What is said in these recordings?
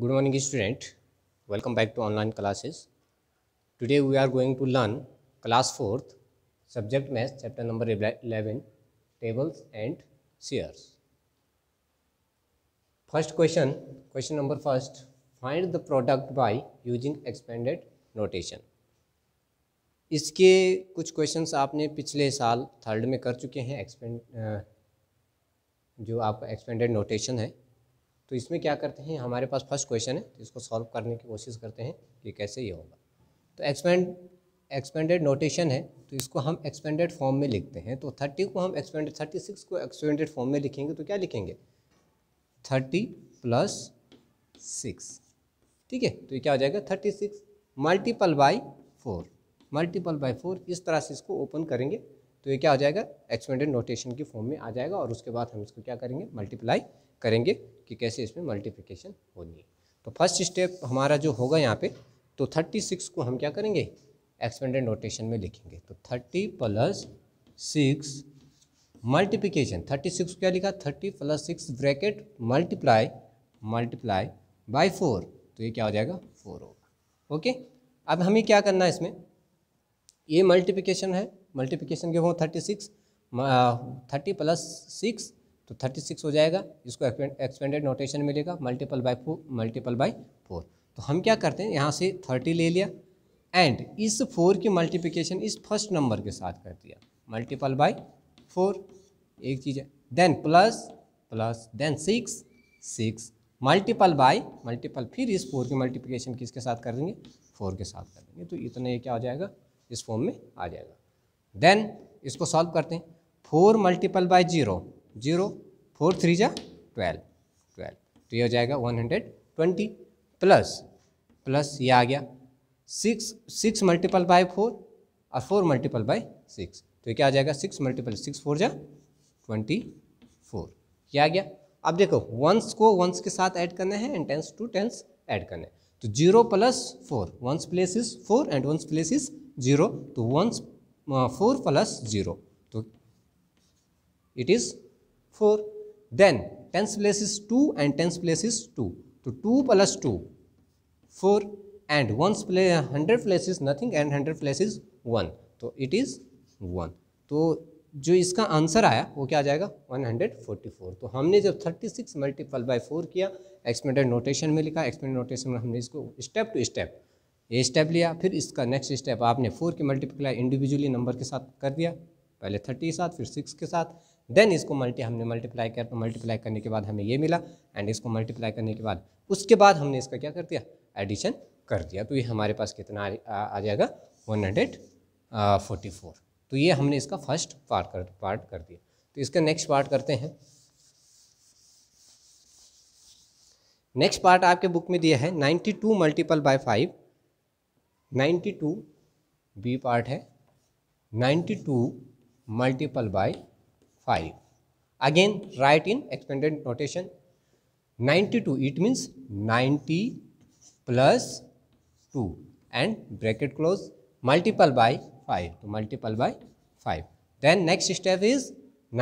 Good morning student welcome back to online classes today we are going to learn class fourth subject math chapter number eleven tables and seers first question question number first find the product by using expanded notation इसके कुछ question आपने पिछले साल third में कर चुके हैं expand जो आपका एक्सपेंडेड नोटेशन है तो इसमें क्या करते हैं हमारे पास फर्स्ट क्वेश्चन है तो इसको सॉल्व करने की कोशिश करते हैं कि कैसे ये होगा तो एक्सपेंड एक्सपेंडेड नोटेशन है तो इसको हम एक्सपेंडेड फॉर्म में लिखते हैं तो थर्टी को हम एक्सपेंडेड थर्टी सिक्स को एक्सपेंडेड फॉर्म में लिखेंगे तो क्या लिखेंगे थर्टी प्लस सिक्स ठीक है तो ये क्या हो जाएगा thirty six multiple by four multiple by four इस तरह से इसको ओपन करेंगे तो ये क्या हो जाएगा एक्सपेंडेड नोटेशन की फॉर्म में आ जाएगा और उसके बाद हम इसको क्या करेंगे मल्टीप्लाई करेंगे कि कैसे इसमें मल्टीप्लिकेशन होनी है तो फर्स्ट स्टेप हमारा जो होगा यहाँ पे तो थर्टी सिक्स को हम क्या करेंगे एक्सपेंडेड नोटेशन में लिखेंगे तो thirty plus six multiplication thirty six क्या लिखा thirty plus six bracket multiply multiply by four तो ये क्या हो जाएगा फोर होगा ओके अब हमें क्या करना है इसमें ये मल्टीप्लिकेशन है मल्टीप्लिकेशन के हों thirty six thirty plus six तो थर्टी सिक्स हो जाएगा इसको एक्सपेंडेड नोटेशन मिलेगा multiple by four multiple by four तो हम क्या करते हैं यहाँ से थर्टी ले लिया एंड इस फोर की मल्टीप्लिकेशन इस फर्स्ट नंबर के साथ कर दिया मल्टीपल बाई फोर एक चीज़ है then plus plus then six six multiple by multiple फिर इस फोर की मल्टीप्लिकेशन किसके साथ कर देंगे फोर के साथ कर देंगे तो इतना ये क्या हो जाएगा इस फॉर्म में आ जाएगा देन इसको सॉल्व करते हैं four multiple by zero zero four three जा ट्वेल्व ट्वेल्व तो ये हो जाएगा one hundred twenty plus plus ये आ गया six six multiple by four और फोर मल्टीपल बाय सिक्स तो क्या आ जाएगा सिक्स मल्टीपल सिक्स फोर जा ट्वेंटी फोर क्या आ गया अब देखो वंस को वंस के साथ ऐड करने हैं and tens to tens add करने तो zero plus four ones place is four and ones place is zero तो वंस फोर प्लस ज़ीरो तो it is four then tens place is two and tens place is two तो two plus two four and ones play hundred place is nothing and hundred place is one तो it is one तो जो इसका answer आया वो क्या आ जाएगा 144 तो हमने जब 36 मल्टीपल बाय फोर किया एक्सपेंडेड नोटेशन में लिखा एक्सपेंडेड नोटेशन में हमने इसको स्टेप टू स्टेप ये स्टेप लिया फिर इसका नेक्स्ट स्टेप आपने फोर की मल्टीप्लाई इंडिविजुअली नंबर के साथ कर दिया पहले थर्टी के साथ फिर सिक्स के साथ देन इसको मल्टी हमने मल्टीप्लाई कर मल्टीप्लाई करने के बाद हमें ये मिला एंड इसको मल्टीप्लाई करने के बाद उसके बाद हमने इसका क्या कर दिया एडिशन कर दिया तो ये हमारे पास कितना आ, जाएगा वन हंड्रेड फोर्टी फोर तो ये हमने इसका फर्स्ट पार्ट कर पार्ट कर दिया तो इसका नेक्स्ट पार्ट करते हैं नेक्स्ट पार्ट आपके बुक में दिया है ninety two multiple by five ninety two B part है ninety two multiple by five again write in expanded notation ninety two it means ninety plus two and bracket close multiple by five तो multiple by five then next step is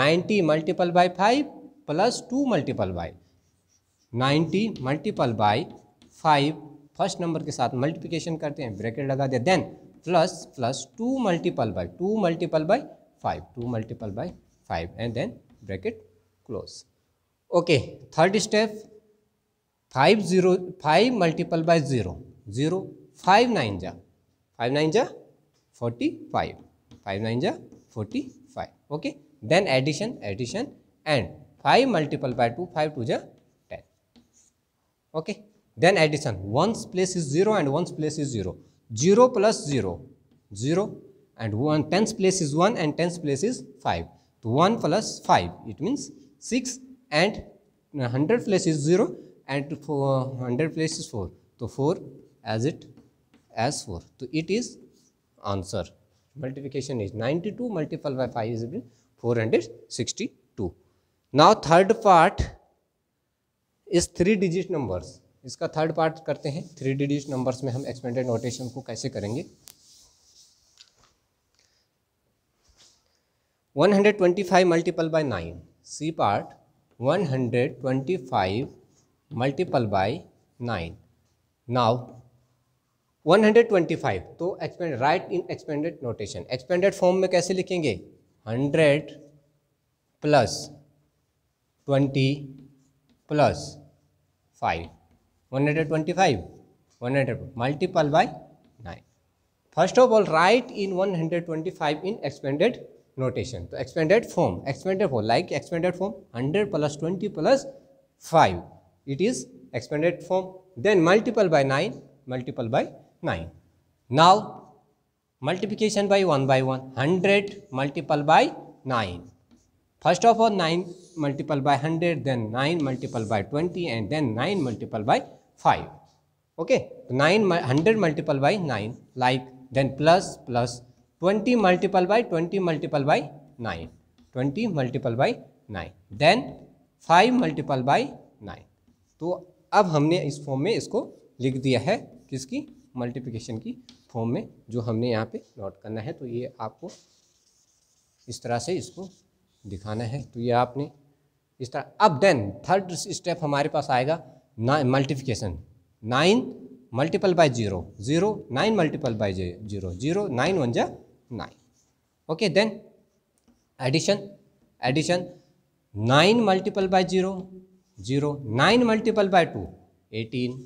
ninety multiple by five plus two multiple by ninety multiple by five first number के साथ multiplication करते हैं bracket लगा दिया then plus plus two multiple by two multiple by five two multiple by five and then bracket close okay third step five zero five multiple by zero zero five nine जा five nine जा forty five five nine जा forty five okay then addition addition and five multiple by two five two जा ten okay Then addition. 1's place is 0 and 1's place is 0. 0 plus 0. 0 and 1. 10's place is 1 and 10's place is 5. So 1 plus 5. It means 6 and 100 place is 0 and 100 place is 4. So 4 as it as 4. So it is answer. Multiplication is 92 multiplied by 5 is 462. Now third part is three digit numbers. इसका third part करते हैं three digit numbers में हम expanded notation को कैसे करेंगे 125 multiple by nine C part 125 multiple by nine now 125 तो expand write in expanded notation expanded form में कैसे लिखेंगे 100 plus 20 plus 5 125 100 multiple by 9 first of all write in 125 in expanded notation so expanded form expanded form like expanded form 100 plus 20 plus 5 it is expanded form then multiple by 9 multiple by 9 now multiplication by 1 by 1 100 multiple by 9 first of all 9 multiple by 100 then 9 multiple by 20 and then 9 multiple by 5 okay 9 100 multiple by 9 like then plus plus 20 multiple by 20 multiple by 9 20 multiple by 9 then 5 multiple by 9 तो अब हमने इस form में इसको लिख दिया है किसकी मल्टीप्लिकेशन की फॉर्म में जो हमने यहाँ पे नोट करना है तो ये आपको इस तरह से इसको दिखाना है तो ये आपने इस तरह अब देन थर्ड स्टेप हमारे पास आएगा nine multiplication nine multiple by zero zero nine multiple by zero zero nine one जा nine okay then addition addition nine multiple by zero zero nine multiple by two eighteen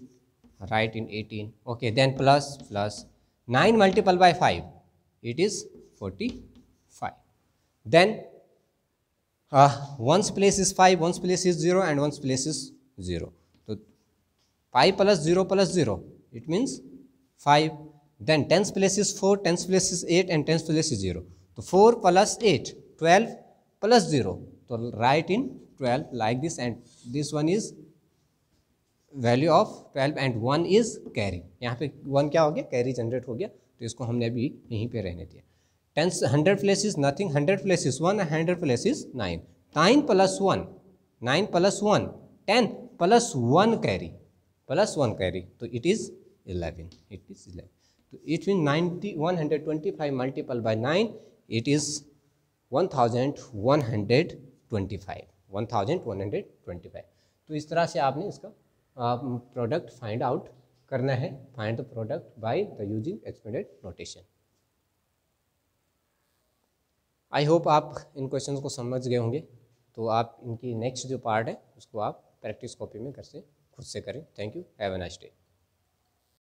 write in eighteen okay then plus plus nine multiple by five it is forty five then ones place is five ones place is zero and ones place is zero तो five plus zero plus zero it means five then tens place is four tens place is eight and tens place is zero तो four plus eight twelve plus zero तो write in twelve like this and this one is value of twelve and one is carry यहाँ पे one क्या हो गया carry generate हो गया तो इसको हमने अभी यहीं पे रहने दिया tens hundred place is nothing hundred place is one hundred place is nine nine plus one nine plus one ten plus one carry plus one carry तो it is eleven it is eleven तो it mean ninety one hundred twenty five multiple by nine it is one thousand one hundred twenty five one thousand one hundred twenty five तो इस तरह से आपने इसका product find out करना है find the product by the using expanded notation I hope आप इन क्वेश्चन को समझ गए होंगे तो आप इनकी नेक्स्ट जो पार्ट है उसको आप प्रैक्टिस कॉपी में घर से खुद से करें thank you have a nice day